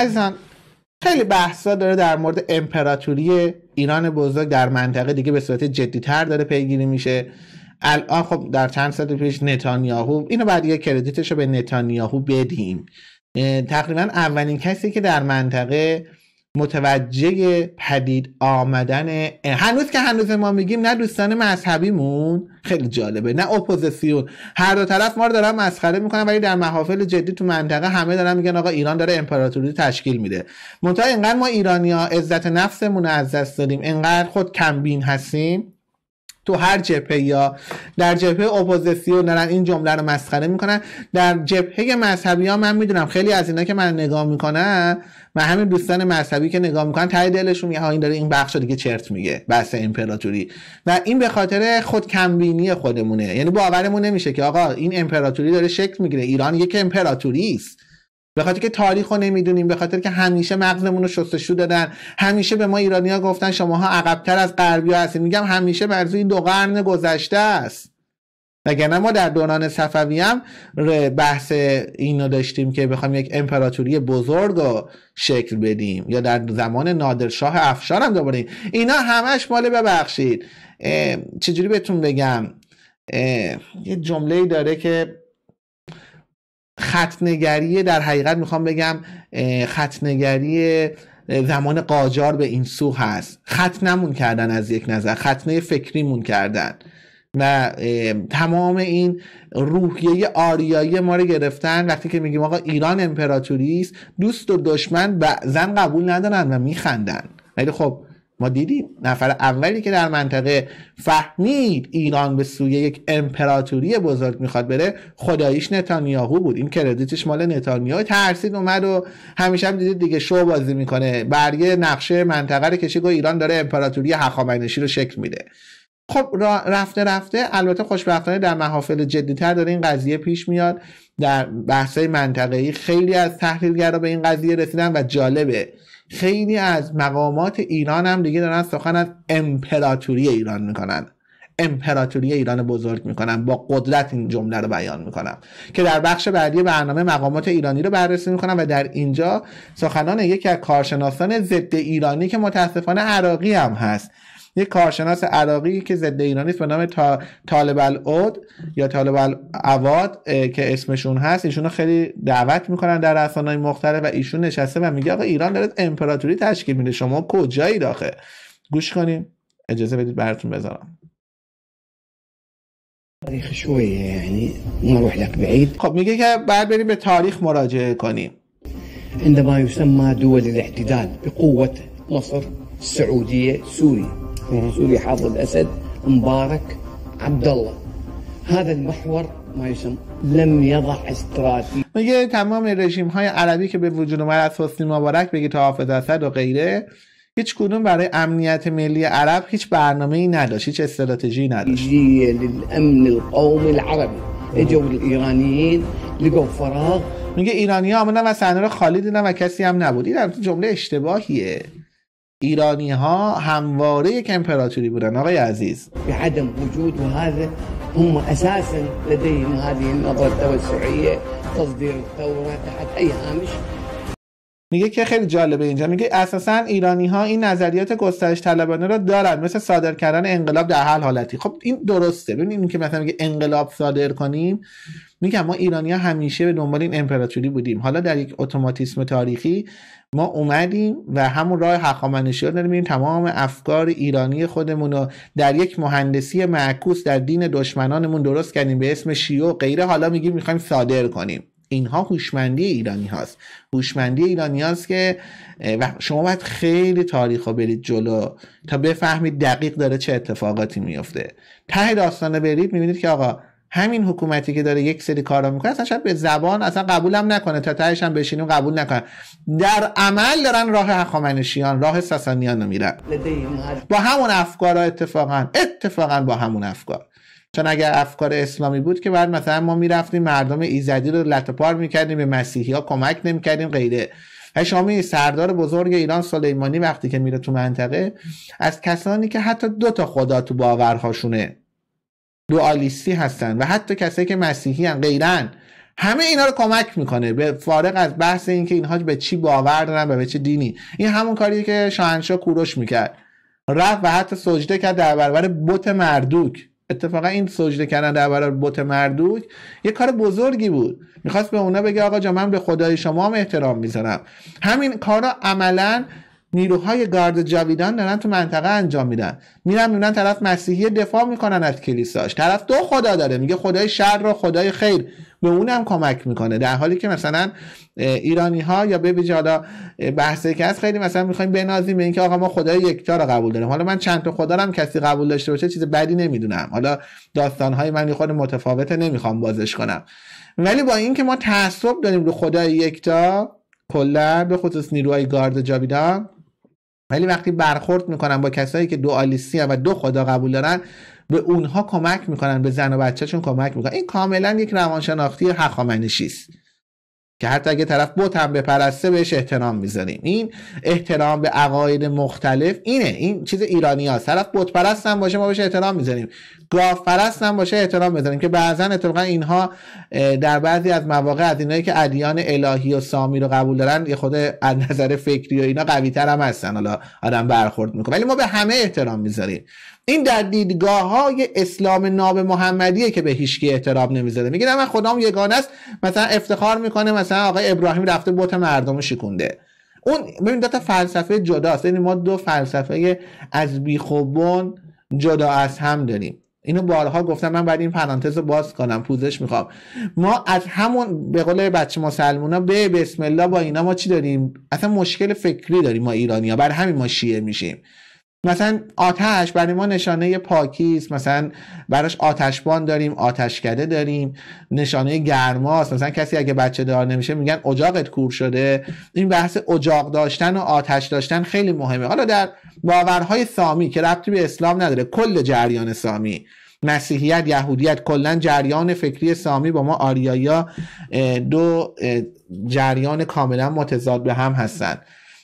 عزیزان خیلی بحثا داره در مورد امپراتوری ایران بزرگ در منطقه دیگه به صورت تر داره پیگیری میشه الان خب در چند سال پیش نتانیاهو اینو بعد یه کردیتش رو به نتانیاهو بدیم تقریبا اولین کسی که در منطقه متوجه پدید آمدن هنوز که هنوز ما میگیم نه دوستان مذهبیمون خیلی جالبه نه اپوزیسیون هر دو طرف ما رو دارن مسخره میکنن ولی در محافل جدی تو منطقه همه دارن میگن آقا ایران داره امپراتوری تشکیل میده منتها اینقدر ما ها عزت نفسمون از دست دادیم انقدر خود کمبین هستیم تو هر جبهه یا در جبهه اپوزیسیون دارن این جمله رو مسخره میکنن در جبهه مذهبی ها من میدونم خیلی از اینا که من نگاه میکنم و همین دوستان مذهبی که نگاه میکنن تای دلشون میگه این داره این بخش دیگه چرت میگه بحث امپراتوری و این به خاطر خود کمبینی خودمونه یعنی باورمون نمیشه که آقا این امپراتوری داره شکل میگیره ایران یک امپراتوری است به خاطر که تاریخ رو نمیدونیم به خاطر که همیشه مغزمون رو شستشو دادن همیشه به ما ایرانیا گفتن شماها عقبتر از غربیا هستید میگم همیشه این دو قرن گذشته است وگرنه ما در دوران صفوی هم بحث اینو داشتیم که بخوایم یک امپراتوری بزرگ رو شکل بدیم یا در زمان نادرشاه افشار هم دوباره اینا همش مال ببخشید چجوری بهتون بگم یه جمله داره که خطنگری در حقیقت میخوام بگم خطنگری زمان قاجار به این سو هست خط نمون کردن از یک نظر خطنه فکری مون کردن و تمام این روحیه آریایی ما رو گرفتن وقتی که میگیم آقا ایران امپراتوری است دوست و دشمن زن قبول ندارن و میخندن ولی خب ما دیدیم نفر اولی که در منطقه فهمید ایران به سوی یک امپراتوری بزرگ میخواد بره خداییش نتانیاهو بود این کردیتش مال نتانیاهو ترسید اومد و همیشه هم دیدید دیگه شو بازی میکنه برگه نقشه منطقه رو کشید و ایران داره امپراتوری هخامنشی رو شکل میده خب رفته رفته البته خوشبختانه در محافل جدیتر داره این قضیه پیش میاد در منطقه منطقه‌ای خیلی از تحلیلگرا به این قضیه رسیدن و جالبه خیلی از مقامات ایران هم دیگه دارن سخن از امپراتوری ایران میکنن امپراتوری ایران بزرگ میکنم با قدرت این جمله رو بیان میکنم که در بخش بعدی برنامه مقامات ایرانی رو بررسی میکنم و در اینجا سخنان یکی از کارشناسان ضد ایرانی که متاسفانه عراقی هم هست یه کارشناس عراقی که ضد ایرانی به نام تا... طالب العود یا طالب العواد که اسمشون هست ایشونو خیلی دعوت میکنن در رسانه‌های مختلف و ایشون نشسته و میگه آقا ایران داره امپراتوری تشکیل میده شما کجایی داخل گوش کنیم اجازه بدید براتون بذارم تاریخ شویه یعنی خب میگه که بعد بریم به تاریخ مراجعه کنیم عندما يسمى دول الاحتلال بقوة مصر السعودية سوريا وحصول حافظ الاسد مبارك عبد الله هذا المحور ما يسمى لم يضع استراتيجي میگه تمام رژیم های عربی که به وجود اومد از حسنی مبارک بگی تا حافظ اسد و غیره هیچ کدوم برای امنیت ملی عرب هیچ برنامه ای نداشت هیچ استراتژی نداشت للامن القوم العربی اجوا الایرانیین لقوا فراغ میگه ایرانی ها آمدن و صحنه رو خالی دیدن و کسی هم نبود این جمله اشتباهیه ایرانی ها همواره یک امپراتوری بودن آقای عزیز به عدم وجود و هذا هم اساسا لديهم هذه النظره التوسعيه تصدير الثوره تحت اي هامش میگه که خیلی جالبه اینجا میگه اساسا ایرانی ها این نظریات گسترش طلبانه رو دارن مثل صادر کردن انقلاب در حال حالتی خب این درسته ببینید که مثلا میگه انقلاب صادر کنیم میگه ما ایرانی ها همیشه به دنبال این امپراتوری بودیم حالا در یک اتوماتیسم تاریخی ما اومدیم و همون راه هخامنشی رو داریم تمام افکار ایرانی خودمون رو در یک مهندسی معکوس در دین دشمنانمون درست کردیم به اسم شیو و غیره حالا میگیم میخوایم صادر کنیم اینها هوشمندی ایرانی هاست هوشمندی ایرانی هاست که شما باید خیلی تاریخ ها برید جلو تا بفهمید دقیق داره چه اتفاقاتی میفته ته داستان برید میبینید که آقا همین حکومتی که داره یک سری کارا میکنه اصلا شاید به زبان اصلا قبولم نکنه تا تهش هم بشینیم قبول نکنه در عمل دارن راه هخامنشیان راه ساسانیان رو میرن با همون افکار اتفاقا اتفاقا با همون افکار چون اگر افکار اسلامی بود که بعد مثلا ما میرفتیم مردم ایزدی رو لطپار میکردیم به مسیحی ها کمک نمیکردیم غیره و سردار بزرگ ایران سلیمانی وقتی که میره تو منطقه از کسانی که حتی دو تا خدا تو باورهاشونه دوالیستی هستن و حتی کسایی که مسیحی هن غیرن همه اینا رو کمک میکنه به فارق از بحث اینکه اینها به چی باور دارن و به چه دینی این همون کاریه که شاهنشاه کوروش میکرد رفت و حتی سجده کرد در برابر بت مردوک اتفاقا این سجده کردن در برابر بت مردوک یه کار بزرگی بود میخواست به اونا بگه آقا جا من به خدای شما هم احترام میذارم همین کارا عملا نیروهای گارد جاویدان دارن تو منطقه انجام میدن میرن میبینن طرف مسیحی دفاع میکنن از کلیساش طرف دو خدا داره میگه خدای شر و خدای خیر به اونم کمک میکنه در حالی که مثلا ایرانی ها یا به ویژه حالا بحثی که هست خیلی مثلا میخوایم بنازیم به اینکه آقا ما خدای یکتا رو قبول داریم حالا من چند تا خدا هم کسی قبول داشته باشه چیز بدی نمیدونم حالا داستان های من خود متفاوته نمیخوام بازش کنم ولی با اینکه ما تعصب داریم رو خدای یکتا کلا به خصوص نیروهای گارد جاویدان ولی وقتی برخورد میکنن با کسایی که دو آلیسی و دو خدا قبول دارن به اونها کمک میکنن به زن و بچهشون کمک میکنن این کاملا یک روانشناختی هخامنشی است که حتی اگه طرف بت هم بپرسته بهش احترام میذاریم این احترام به عقاید مختلف اینه این چیز ایرانی ها طرف بت پرست هم باشه ما بهش احترام میذاریم گاف پرست هم باشه احترام میذاریم که بعضا اتفاقا اینها در بعضی از مواقع از که ادیان الهی و سامی رو قبول دارن یه خود از نظر فکری و اینا قوی تر هم هستن حالا آدم برخورد میکنه ولی ما به همه احترام میذاریم این در دیدگاه های اسلام ناب محمدیه که به هیچکی اعتراب نمیزده میگه من خدام یگانه است مثلا افتخار میکنه مثلا آقای ابراهیم رفته بت مردم شکونده اون ببین دوتا تا فلسفه جداست یعنی ما دو فلسفه از بیخوبون جدا از هم داریم اینو بارها گفتم من بعد این پرانتز رو باز کنم پوزش میخوام ما از همون به قول بچه مسلمونا به بسم الله با اینا ما چی داریم اصلا مشکل فکری داریم ما ایرانی ها بر همین ما شیعه میشیم مثلا آتش برای ما نشانه پاکی است مثلا براش آتشبان داریم آتشکده داریم نشانه گرماست مثلا کسی اگه بچه دار نمیشه میگن اجاقت کور شده این بحث اجاق داشتن و آتش داشتن خیلی مهمه حالا در باورهای سامی که ربطی به اسلام نداره کل جریان سامی مسیحیت یهودیت کلا جریان فکری سامی با ما آریایا دو جریان کاملا متضاد به هم هستند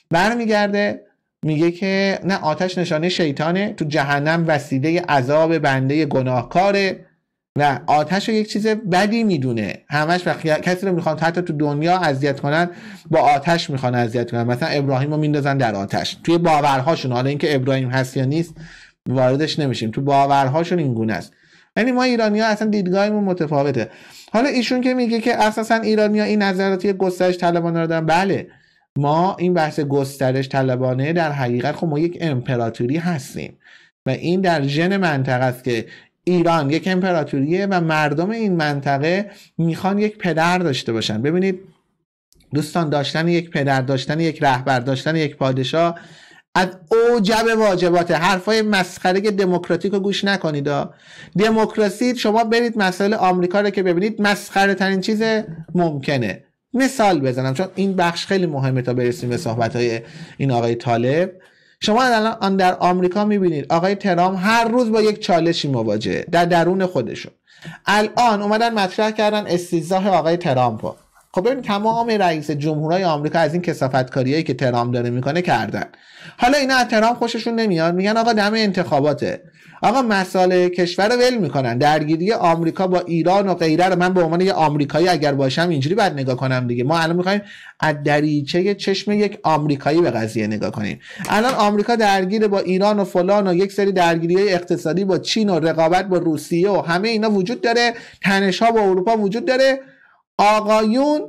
برمیگرده میگه که نه آتش نشانه شیطانه تو جهنم وسیله عذاب بنده گناهکاره و آتش رو یک چیز بدی میدونه همش و کسی رو میخوان حتی تو دنیا اذیت کنن با آتش میخوان اذیت کنن مثلا ابراهیم رو میندازن در آتش توی باورهاشون حالا اینکه ابراهیم هست یا نیست واردش نمیشیم تو باورهاشون این گونه است یعنی ما ایرانی ها اصلا دیدگاهمون متفاوته حالا ایشون که میگه که اساسا ایرانی این نظراتی گسترش طلبانه رو دارن بله ما این بحث گسترش طلبانه در حقیقت خب ما یک امپراتوری هستیم و این در ژن منطقه است که ایران یک امپراتوریه و مردم این منطقه میخوان یک پدر داشته باشن ببینید دوستان داشتن یک پدر داشتن یک رهبر داشتن یک پادشاه از اوجب واجبات حرفای مسخره دموکراتیک رو گوش نکنید دموکراسی شما برید مسئله آمریکا رو که ببینید مسخره ترین چیز ممکنه مثال بزنم چون این بخش خیلی مهمه تا برسیم به صحبت های این آقای طالب شما الان در آمریکا میبینید آقای ترام هر روز با یک چالشی مواجهه در درون خودشون الان اومدن مطرح کردن استیزاه آقای ترامپ خب ببین تمام رئیس جمهورهای آمریکا از این کسافت کاریایی که ترام داره میکنه کردن حالا اینا از ترام خوششون نمیاد میگن آقا دم انتخاباته آقا مسئله کشور رو ول میکنن درگیری آمریکا با ایران و غیره رو من به عنوان یه آمریکایی اگر باشم اینجوری باید نگاه کنم دیگه ما الان میخوایم از دریچه چشم یک آمریکایی به قضیه نگاه کنیم الان آمریکا درگیر با ایران و فلان و یک سری درگیری اقتصادی با چین و رقابت با روسیه و همه اینا وجود داره تنش ها با اروپا وجود داره آقایون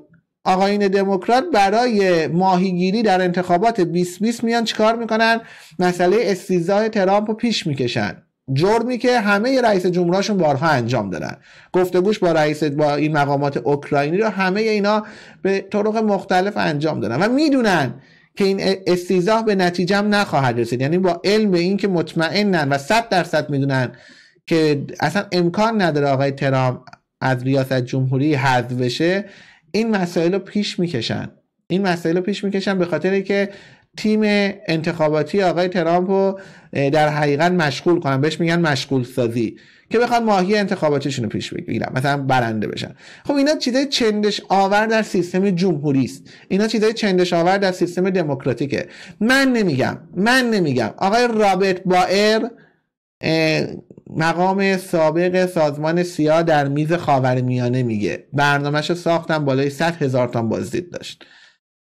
آقایین دموکرات برای ماهیگیری در انتخابات 2020 میان چیکار میکنن مسئله استیزای ترامپ رو پیش میکشن جرمی که همه رئیس جمهوراشون بارها انجام دادن گفتگوش با رئیس با این مقامات اوکراینی رو همه اینا به طرق مختلف انجام دادن و میدونن که این استیزاه به هم نخواهد رسید یعنی با علم به این که مطمئنن و صد درصد میدونن که اصلا امکان نداره آقای ترام از ریاست جمهوری حذف بشه این مسائل رو پیش میکشن این مسائل رو پیش میکشن به خاطر که تیم انتخاباتی آقای ترامپ رو در حقیقت مشغول کنن بهش میگن مشغول سازی که بخواد ماهی انتخاباتشون رو پیش بگیرن مثلا برنده بشن خب اینا چیزای چندش آور در سیستم جمهوری است اینا چیزای چندش آور در سیستم دموکراتیکه من نمیگم من نمیگم آقای رابرت بائر مقام سابق سازمان سیا در میز خاورمیانه میگه برنامهش ساختم بالای 100 هزار تان بازدید داشت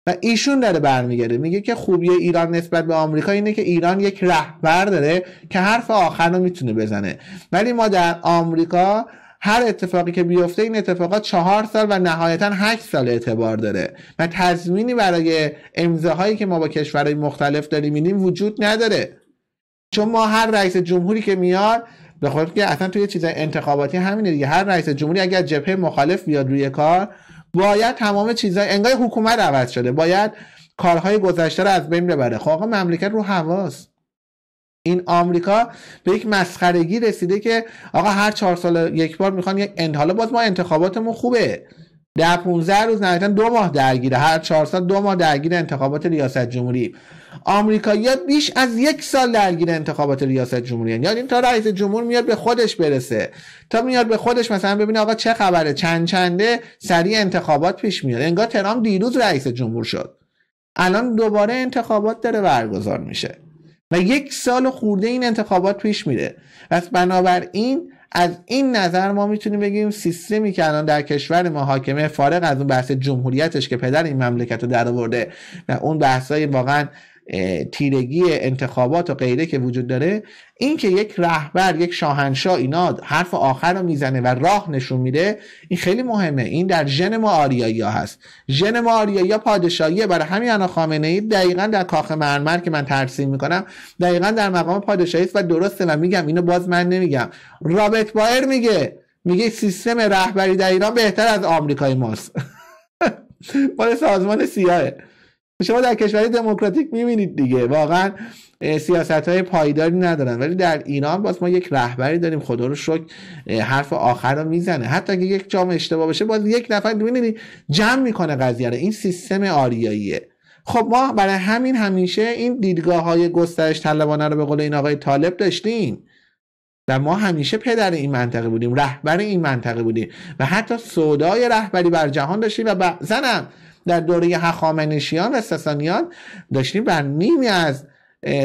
و ایشون داره برمیگرده میگه که خوبی ایران نسبت به آمریکا اینه که ایران یک رهبر داره که حرف آخر رو میتونه بزنه ولی ما در آمریکا هر اتفاقی که بیفته این اتفاقات چهار سال و نهایتا هشت سال اعتبار داره و تضمینی برای امضاهایی که ما با کشورهای مختلف داریم میدیم وجود نداره چون ما هر رئیس جمهوری که میاد به که اصلا توی چیز انتخاباتی همینه دیگه هر رئیس جمهوری اگر جبهه مخالف بیاد روی کار باید تمام چیزای انگار حکومت عوض شده باید کارهای گذشته رو از بین ببره خب آقا مملکت رو حواس. این آمریکا به یک مسخرگی رسیده که آقا هر چهار سال یک بار میخوان یک انت باز ما انتخاباتمون خوبه در 15 روز نهایتا دو ماه درگیره هر چهار سال دو ماه درگیر انتخابات ریاست جمهوری ها بیش از یک سال درگیر انتخابات ریاست جمهوری یعنی این تا رئیس جمهور میاد به خودش برسه تا میاد به خودش مثلا ببینه آقا چه خبره چند چنده سریع انتخابات پیش میاد انگار ترام دیروز رئیس جمهور شد الان دوباره انتخابات داره برگزار میشه و یک سال خورده این انتخابات پیش میره پس بنابراین از این نظر ما میتونیم بگیم سیستمی که الان در کشور ما حاکمه فارغ از اون بحث جمهوریتش که پدر این مملکت رو در و اون بحثای واقعا تیرگی انتخابات و غیره که وجود داره این که یک رهبر یک شاهنشاه اینا حرف آخر رو میزنه و راه نشون میده این خیلی مهمه این در ژن ما آریایی ها هست ژن ما آریایی ها پادشاهیه برای همین انا خامنه ای دقیقا در کاخ مرمر که من ترسیم میکنم دقیقا در مقام پادشاهی است و درسته و میگم اینو باز من نمیگم رابرت بایر میگه میگه سیستم رهبری در ایران بهتر از آمریکای ماست مال سازمان سیاهه شما در کشور دموکراتیک میبینید دیگه واقعا سیاست های پایداری ندارن ولی در ایران باز ما یک رهبری داریم خدا رو شکر حرف آخر رو میزنه حتی اگه یک جام اشتباه بشه باز یک نفر میبینید جمع میکنه قضیه رو این سیستم آریاییه خب ما برای همین همیشه این دیدگاه های گسترش طلبانه رو به قول این آقای طالب داشتیم و ما همیشه پدر این منطقه بودیم رهبر این منطقه بودیم و حتی سودای رهبری بر جهان داشتیم و زنم در دوره هخامنشیان و ساسانیان داشتیم بر نیمی از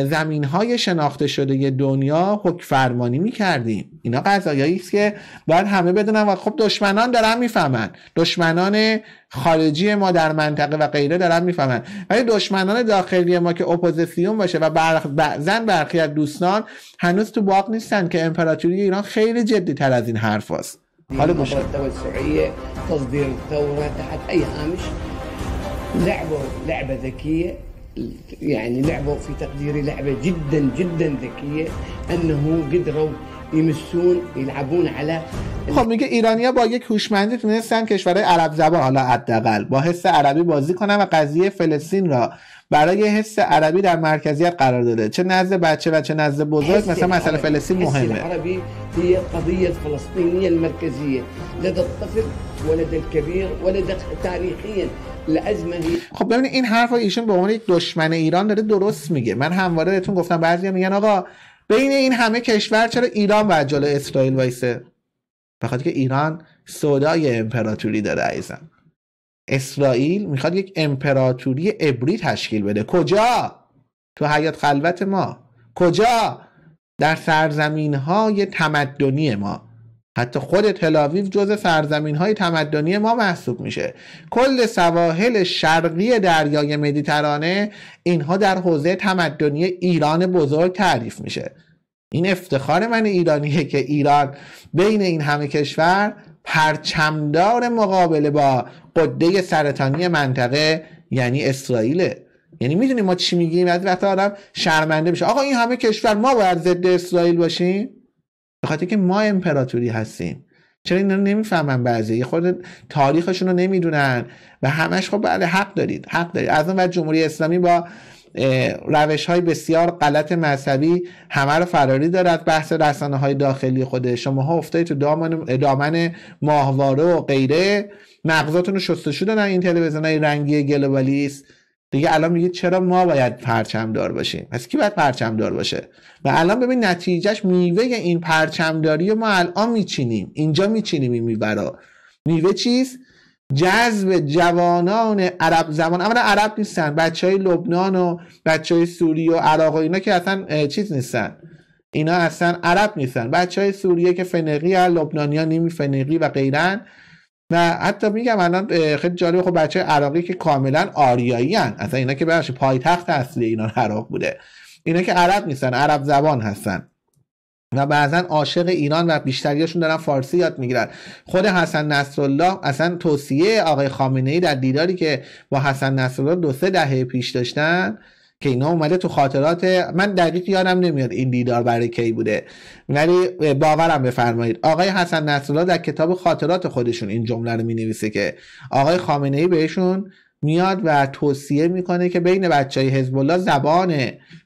زمین های شناخته شده دنیا حکم فرمانی می کردیم اینا قضایی است که باید همه بدونن و خب دشمنان دارن میفهمن دشمنان خارجی ما در منطقه و غیره دارن فهمن ولی دشمنان داخلی ما که اپوزیسیون باشه و برخ... بعضن برخی از دوستان هنوز تو باغ نیستن که امپراتوری ایران خیلی جدی تر از این حرف هست. حالا لعبوا لعبه ذكيه يعني لعبه في تقديري لعبه جدا جدا ذكيه انه قدروا يمسون يلعبون على خب میگه ایرانیا با یک هوشمندی تونستن کشورهای عرب زبان حالا حداقل با حس عربی بازی کنن و قضیه فلسطین را برای حس عربی در مرکزیت قرار داده چه نزد بچه و چه نزد بزرگ مثلا مسئله فلسطین مهمه عربی الکبیر خب ببینید این حرف ایشون به عنوان یک دشمن ایران داره درست میگه من همواره بهتون گفتم بعضی میگن آقا بین این همه کشور چرا ایران و جلو اسرائیل وایسه بخاطر که ایران صدای امپراتوری داره عیزم اسرائیل میخواد یک امپراتوری عبری تشکیل بده کجا تو حیات خلوت ما کجا در سرزمین های تمدنی ما حتی خود تلاویف جز سرزمین های تمدنی ما محسوب میشه کل سواحل شرقی دریای مدیترانه اینها در حوزه تمدنی ایران بزرگ تعریف میشه این افتخار من ایرانیه که ایران بین این همه کشور پرچمدار مقابله با قده سرطانی منطقه یعنی اسرائیله یعنی میدونیم ما چی میگیم از وقت آدم شرمنده میشه آقا این همه کشور ما باید ضد اسرائیل باشیم به خاطر که ما امپراتوری هستیم چرا اینا نمیفهمن بعضی خود تاریخشون رو نمیدونن و همش خب بله حق دارید حق دارید از اون جمهوری اسلامی با روش های بسیار غلط مذهبی همه رو فراری دارد بحث رسانه های داخلی خوده شما ها افتادی تو دامن, دامن ماهواره و غیره مغزاتون رو شستشو دادن این تلویزیون های رنگی گلوبالیست دیگه الان میگه چرا ما باید پرچم دار باشیم پس کی باید پرچم دار باشه و الان ببین نتیجهش میوه این پرچمداری ما الان میچینیم اینجا میچینیم این میوه میوه چیست جذب جوانان عرب زبان اولا عرب نیستن بچه های لبنان و بچه های سوریه و عراق و اینا که اصلا چیز نیستن اینا اصلا عرب نیستن بچه های سوریه که فنقی یا لبنانی ها نیمی فنقی و غیرن و حتی میگم الان خیلی جالب خب بچه عراقی که کاملا آریایی هن. اصلا اینا که برش پایتخت اصلی اینا عراق بوده اینا که عرب نیستن عرب زبان هستن و بعضا عاشق ایران و بیشتریاشون دارن فارسی یاد میگیرن خود حسن نصرالله اصلا توصیه آقای خامنه ای در دیداری که با حسن نصرالله دو سه دهه پیش داشتن که اینا اومده تو خاطرات من دقیق یادم نمیاد این دیدار برای کی بوده ولی باورم بفرمایید آقای حسن نصرالله در کتاب خاطرات خودشون این جمله رو می نویسه که آقای خامنه ای بهشون میاد و توصیه میکنه که بین بچه های حزب الله زبان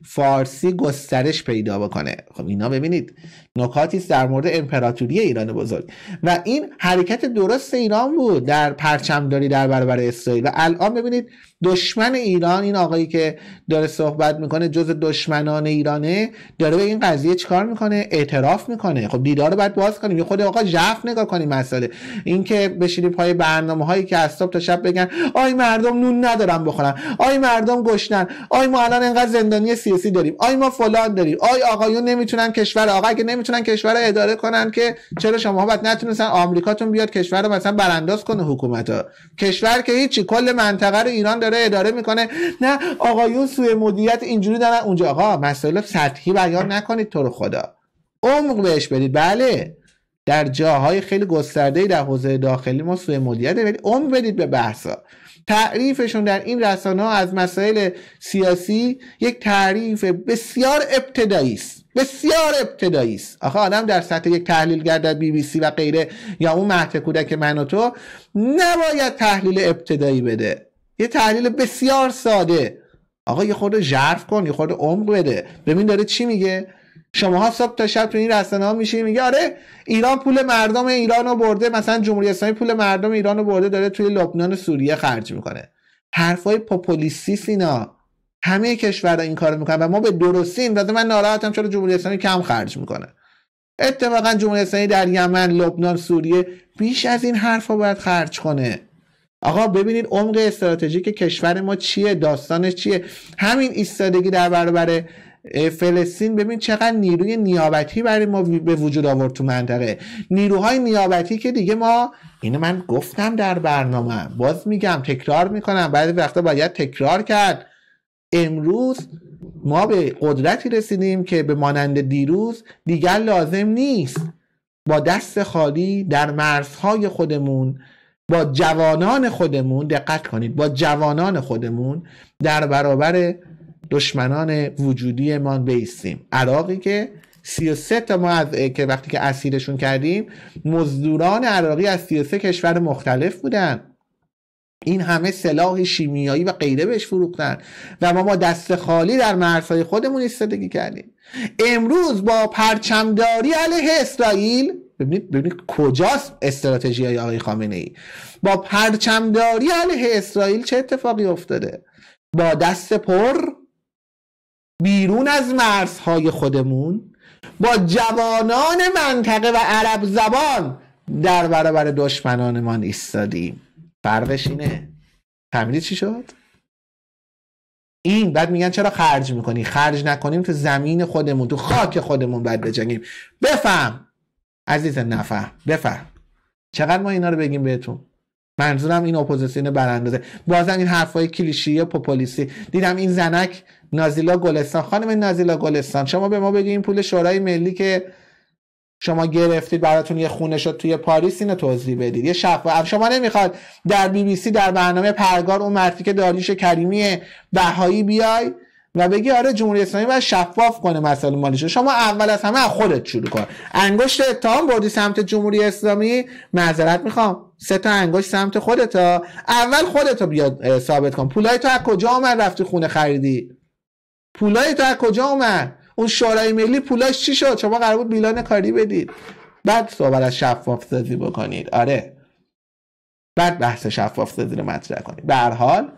فارسی گسترش پیدا بکنه خب اینا ببینید نکاتی در مورد امپراتوری ایران بزرگ و این حرکت درست ایران بود در پرچمداری در برابر اسرائیل و الان ببینید دشمن ایران این آقایی که داره صحبت میکنه جز دشمنان ایرانه داره به این قضیه چیکار میکنه اعتراف میکنه خب دیدار رو باید باز کنیم یه خود آقا جف نگاه کنیم مسئله اینکه بشینی پای برنامه هایی که از صبح تا شب بگن آی مردم نون ندارم بخورن آی مردم گشنن آی ما الان انقدر زندانی سیاسی داریم آی ما فلان داریم آی آقایون نمیتونن کشور آقا اگه نمیتونن کشور رو اداره کنن که چرا شما بعد نتونستن آمریکاتون بیاد کشور رو مثلا برانداز کنه حکومت ها کشور که هیچی کل منطقه رو ایران داره داره اداره میکنه نه آقایون سوی مدیریت اینجوری دارن اونجا آقا مسائل سطحی بیان نکنید تو رو خدا عمق بهش بدید بله در جاهای خیلی گسترده در حوزه داخلی ما سوی مدیریت ولی عمق بدید به بحثا تعریفشون در این رسانه ها از مسائل سیاسی یک تعریف بسیار ابتدایی است بسیار ابتدایی است آخه آدم در سطح یک تحلیلگر در بی بی سی و غیره یا اون مهد کودک من تو نباید تحلیل ابتدایی بده یه تحلیل بسیار ساده آقا یه خورده ژرف کن یه خورده عمق بده ببین داره چی میگه شماها صبح تا شب تو این رسانه ها میشه میگه آره ایران پول مردم ایران رو برده مثلا جمهوری اسلامی پول مردم ایران رو برده داره توی لبنان و سوریه خرج میکنه حرفای پاپولیسیس اینا همه کشورها این کار میکنن و ما به درستیم البته من ناراحتم چرا جمهوری اسلامی کم خرج میکنه اتفاقا جمهوری اسلامی در یمن لبنان سوریه بیش از این حرفا باید خرج کنه آقا ببینید عمق استراتژیک کشور ما چیه داستانش چیه همین ایستادگی در برابر فلسطین ببین چقدر نیروی نیابتی برای ما به وجود آورد تو منطقه نیروهای نیابتی که دیگه ما اینو من گفتم در برنامه باز میگم تکرار میکنم بعضی وقتا باید تکرار کرد امروز ما به قدرتی رسیدیم که به مانند دیروز دیگر لازم نیست با دست خالی در مرزهای خودمون با جوانان خودمون دقت کنید با جوانان خودمون در برابر دشمنان ما بیستیم عراقی که 33 تا ما از که وقتی که اسیرشون کردیم مزدوران عراقی از 33 کشور مختلف بودن این همه سلاح شیمیایی و غیره بهش فروختن و ما ما دست خالی در مرزهای خودمون ایستادگی کردیم امروز با پرچمداری علیه اسرائیل ببینید ببینید کجاست استراتژی های آقای خامنه ای با پرچمداری علیه اسرائیل چه اتفاقی افتاده با دست پر بیرون از مرزهای خودمون با جوانان منطقه و عرب زبان در برابر دشمنانمان ایستادیم فرقش اینه چی شد این بعد میگن چرا خرج میکنی خرج نکنیم تو زمین خودمون تو خاک خودمون باید بجنگیم بفهم عزیز نفهم بفهم چقدر ما اینا رو بگیم بهتون منظورم این اپوزیسیون براندازه بازم این حرفای کلیشی یا پوپولیسی دیدم این زنک نازیلا گلستان خانم نازیلا گلستان شما به ما بگید این پول شورای ملی که شما گرفتید براتون یه خونه شد توی پاریس اینو توضیح بدید یه شما نمیخواد در بی بی سی در برنامه پرگار اون مرتی که داریش کریمی بهایی بیای و بگی آره جمهوری اسلامی باید شفاف کنه مسائل مالیش شما اول از همه از خودت شروع کن انگشت اتهام بردی سمت جمهوری اسلامی معذرت میخوام سه تا انگشت سمت خودتا اول خودتا بیاد ثابت کن پولای تو از کجا اومد رفتی خونه خریدی پولای تو از کجا اومد اون شورای ملی پولاش چی شد شما قرار بود بیلان کاری بدید بعد صحبت از شفاف سازی بکنید آره بعد بحث شفاف سازی رو مطرح کنید به هر حال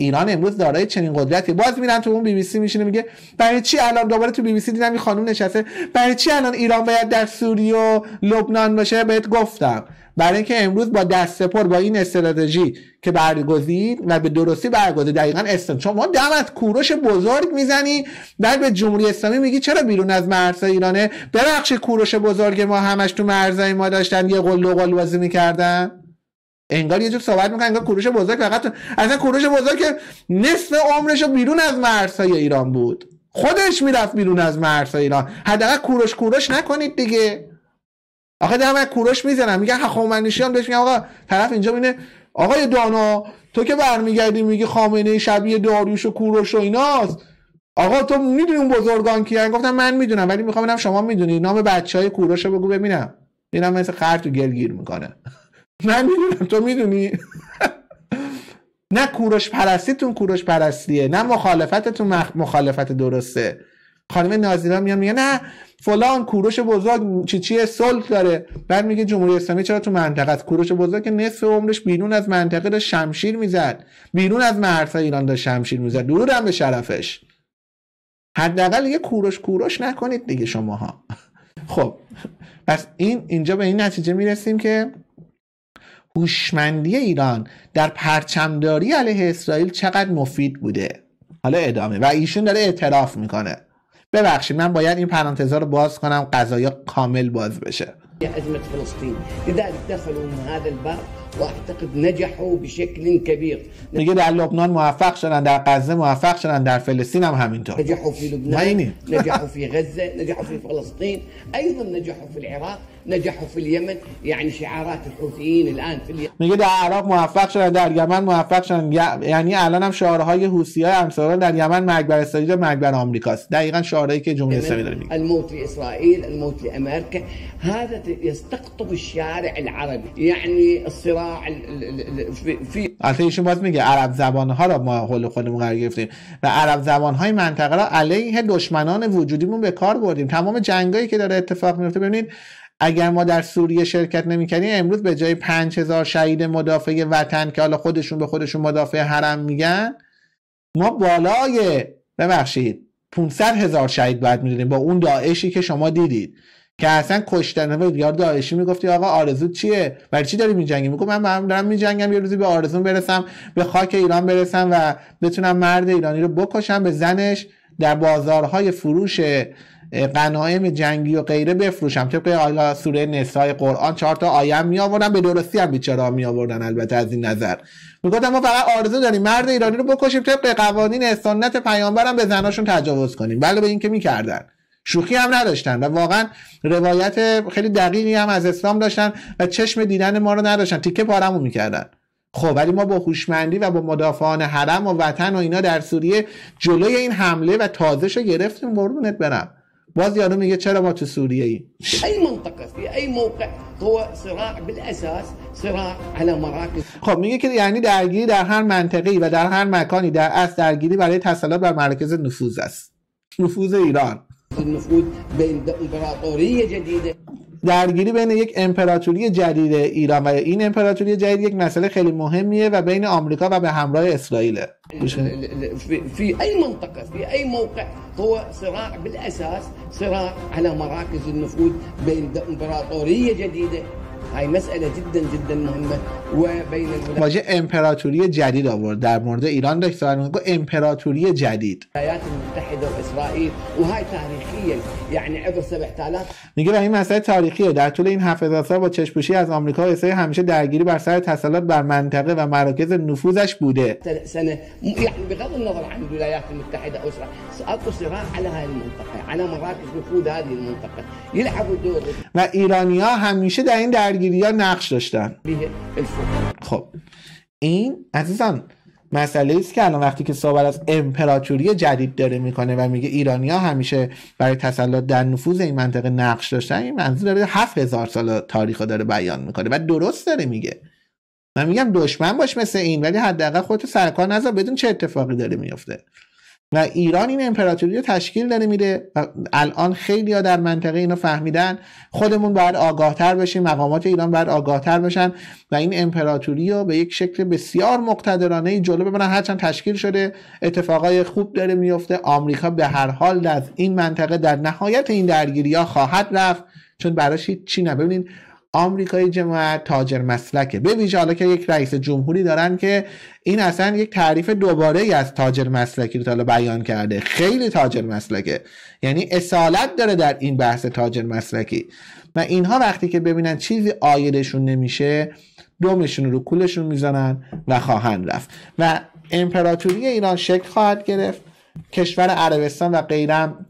ایران امروز دارای چنین قدرتی باز میرن تو اون بی بی سی میشینه میگه برای چی الان دوباره تو بی بی سی دیدم این خانم نشسته برای چی الان ایران باید در سوریه و لبنان باشه بهت گفتم برای اینکه امروز با دست پر با این استراتژی که برگزید و به درستی برگزید دقیقا استن چون ما کورش کوروش بزرگ میزنی بعد به جمهوری اسلامی میگی چرا بیرون از مرزهای ایرانه ببخشید کوروش بزرگ ما همش تو مرزهای ما داشتن یه قل میکردن انگار یه جور صحبت میکنن انگار کوروش بزرگ فقط اصلا کوروش بزرگ که نصف عمرش بیرون از مرزهای ایران بود خودش میرفت بیرون از مرزهای ایران حداقل کوروش کوروش نکنید دیگه آخه دارم از کوروش میزنم میگه هخامنشی هم بهش میگم آقا طرف اینجا مینه آقای دانا تو که برمیگردی میگی خامنه شبیه داریوش و کوروش و ایناست آقا تو میدونی اون بزرگان کیان گفتم من میدونم ولی میخوام ببینم شما میدونی نام بچهای کوروش رو بگو ببینم ببینم مثل خر تو گلگیر میکنه من میدونم تو میدونی نه کوروش پرستیتون کوروش پرستیه نه مخالفتتون مخ... مخالفت درسته خانم نازیرا میان میگه نه فلان کوروش بزرگ چی چیه سلط داره بعد میگه جمهوری اسلامی چرا تو منطقه است کوروش بزرگ که نصف عمرش بیرون از منطقه داشت شمشیر میزد بیرون از مرزهای ایران داشت شمشیر میزد هم به شرفش حداقل یه کوروش کوروش نکنید دیگه شماها خب پس این اینجا به این نتیجه میرسیم که هوشمندی ایران در پرچمداری علیه اسرائیل چقدر مفید بوده حالا ادامه و ایشون داره اعتراف میکنه ببخشید من باید این پرانتزها رو باز کنم قضایا کامل باز بشه ازمت فلسطین اذا دخلوا من هذا الباب واعتقد نجحوا بشكل كبير نجد على لبنان موفق شدن در غزه موفق شدن در فلسطين هم همینطور نجحوا في لبنان نجحوا في غزه نجحوا في فلسطين ايضا نجحوا في العراق نجحوا في اليمن يعني شعارات الحوثيين الان في اليمن نجد على العراق موفق شدن در اليمن موفق شدن يعني الان هم شعارهای حوثی های امسال در اليمن مقبره بر اسرائیل مرگ بر آمریکاست دقیقا شعارهایی که جمهوری اسلامی داره میگه الموت لاسرائيل الموت لامريكا هذا يستقطب الشارع العربي يعني الصراع اصلا ایشون باز میگه عرب زبان ها را ما حل خودمون قرار گرفتیم و عرب زبان های منطقه را علیه دشمنان وجودیمون به کار بردیم تمام جنگایی که داره اتفاق میفته ببینید اگر ما در سوریه شرکت نمیکردیم امروز به جای 5000 شهید مدافع وطن که حالا خودشون به خودشون مدافع حرم میگن ما بالای ببخشید 500 هزار شهید باید میدونیم با اون داعشی که شما دیدید که اصلا کشتن و یار داعشی میگفتی آقا آرزو چیه برای چی داری میجنگی میگفت من برام دارم میجنگم یه روزی به آرزو برسم به خاک ایران برسم و بتونم مرد ایرانی رو بکشم به زنش در بازارهای فروش قنایم جنگی و غیره بفروشم طبق آیلا سوره نسای قرآن چهار تا آیه می آوردن به درستی هم بیچاره می آوردن البته از این نظر میگفتم ما فقط آرزو داریم مرد ایرانی رو بکشیم طبق قوانین سنت پیامبرم به زناشون تجاوز کنیم بله به این میکردن شوخی هم نداشتن و واقعا روایت خیلی دقیقی هم از اسلام داشتن و چشم دیدن ما رو نداشتن تیکه پارمون میکردن خب ولی ما با خوشمندی و با مدافعان حرم و وطن و اینا در سوریه جلوی این حمله و تازش رو گرفتیم برونت برم باز یارو میگه چرا ما تو سوریه ایم ای منطقه فی موقع هو صراع بالاساس صراع على مراکز خب میگه که یعنی درگیری در هر منطقه‌ای و در هر مکانی در اصل درگیری برای تسلط بر مرکز نفوذ است نفوذ ایران المفروض به امپراتوری جدیده درگیری بین یک امپراتوری جدید ایران و این امپراتوری جدید یک مسئله خیلی مهمیه و بین آمریکا و به همراه اسرائیل في اي منطقه في اي موقع هو صراع بالاساس صراع على مراكز النفوذ بين امبراطوريه جدیده. هی مسئله جدا جدا مهمه و بین واژه امپراتوری جدید آورد در مورد ایران دکتر میگه امپراتوری جدید ایالات متحده و اسرائیل و های یعنی عبر 7000 میگه این مسئله تاریخیه در طول این 7000 سال با چشپوشی از آمریکا و اسرائیل همیشه درگیری بر سر تسلط بر منطقه و مراکز نفوذش بوده سنه یعنی بغض النظر عن الولايات المتحده او اسرائيل اكو صراع على هاي المنطقه على مراكز نفوذ هذه المنطقه يلعبوا دور و ایرانیا همیشه در این درگیری درگیری ها نقش داشتن خب این عزیزان مسئله است که الان وقتی که صحبت از امپراتوری جدید داره میکنه و میگه ایرانیا همیشه برای تسلط در نفوذ این منطقه نقش داشتن این منظور داره 7000 سال تاریخ داره بیان میکنه و درست داره میگه من میگم دشمن باش مثل این ولی حداقل خودتو سرکار نذار بدون چه اتفاقی داره میفته و ایران این امپراتوری رو تشکیل داره میده و الان خیلی در منطقه اینو فهمیدن خودمون باید آگاهتر بشیم مقامات ایران باید آگاهتر بشن و این امپراتوری رو به یک شکل بسیار مقتدرانه جلو ببرن هرچند تشکیل شده اتفاقای خوب داره میفته آمریکا به هر حال از این منطقه در نهایت این درگیری ها خواهد رفت چون براش چی نه ببینید آمریکای جماعت تاجر مسلکه به ویژه حالا که یک رئیس جمهوری دارن که این اصلا یک تعریف دوباره از تاجر مسلکی رو حالا بیان کرده خیلی تاجر مسلکه یعنی اصالت داره در این بحث تاجر مسلکی و اینها وقتی که ببینن چیزی آیدشون نمیشه دومشون رو کولشون میزنن و خواهند رفت و امپراتوری ایران شکل خواهد گرفت کشور عربستان و غیرم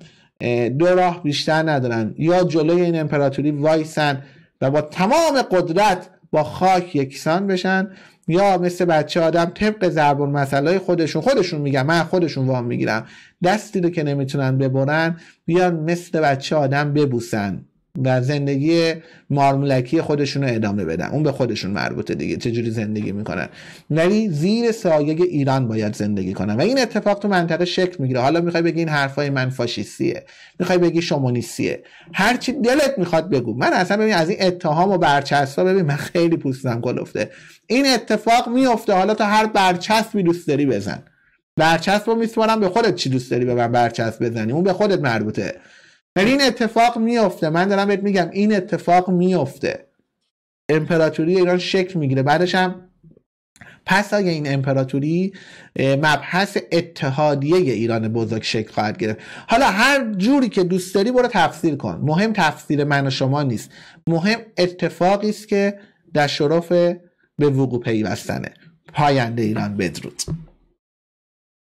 دو راه بیشتر ندارن یا جلوی این امپراتوری وایسن و با تمام قدرت با خاک یکسان بشن یا مثل بچه آدم طبق زربون مسئله خودشون خودشون میگن من خودشون وام میگیرم دستی رو که نمیتونن ببرن بیان مثل بچه آدم ببوسن در زندگی مارمولکی خودشون رو ادامه بدن اون به خودشون مربوطه دیگه چجوری زندگی میکنن ولی زیر سایه ایران باید زندگی کنن و این اتفاق تو منطقه شکل میگیره حالا میخوای بگی این حرفای من فاشیستیه میخوای بگی شومونیستیه هرچی چی دلت میخواد بگو من اصلا ببین از این اتهام و ها ببین من خیلی پوستم گلفته. این اتفاق میفته حالا تا هر برچسبی دوست داری بزن برچسب رو به خودت چی دوست داری به من برچسب بزنی اون به خودت مربوطه ولی یعنی این اتفاق میافته من دارم بهت میگم این اتفاق میفته امپراتوری ایران شکل میگیره بعدش هم پس اگه این امپراتوری مبحث اتحادیه ایران بزرگ شکل خواهد گرفت حالا هر جوری که دوست داری برو تفسیر کن مهم تفسیر من و شما نیست مهم اتفاقی است که در شرف به وقوع پیوستنه پاینده ایران بدرود